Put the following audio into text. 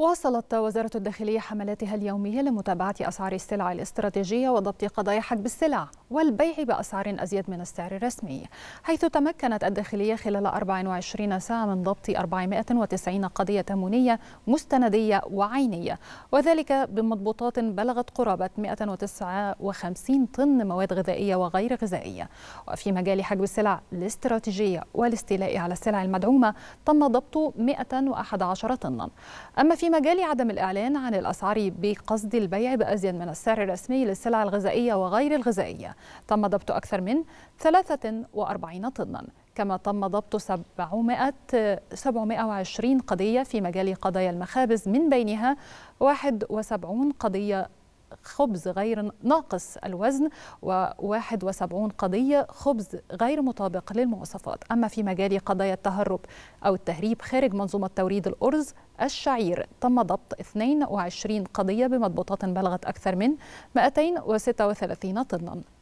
واصلت وزارة الداخلية حملاتها اليومية لمتابعة أسعار السلع الاستراتيجية وضبط قضايا حجب السلع والبيع بأسعار أزيد من السعر الرسمي حيث تمكنت الداخلية خلال 24 ساعة من ضبط 490 قضية تمونية مستندية وعينية وذلك بمضبوطات بلغت قرابة 159 طن مواد غذائية وغير غذائية وفي مجال حجب السلع الاستراتيجية والاستيلاء على السلع المدعومة تم ضبط 111 طنا أما في في مجال عدم الإعلان عن الأسعار بقصد البيع بأزيد من السعر الرسمي للسلع الغذائية وغير الغذائية تم ضبط أكثر من 43 طناً كما تم ضبط 720 قضية في مجال قضايا المخابز من بينها 71 قضية خبز غير ناقص الوزن و71 قضية خبز غير مطابق للمواصفات أما في مجال قضايا التهرب أو التهريب خارج منظومة توريد الأرز الشعير تم ضبط 22 قضية بمضبوطات بلغت أكثر من 236 طنا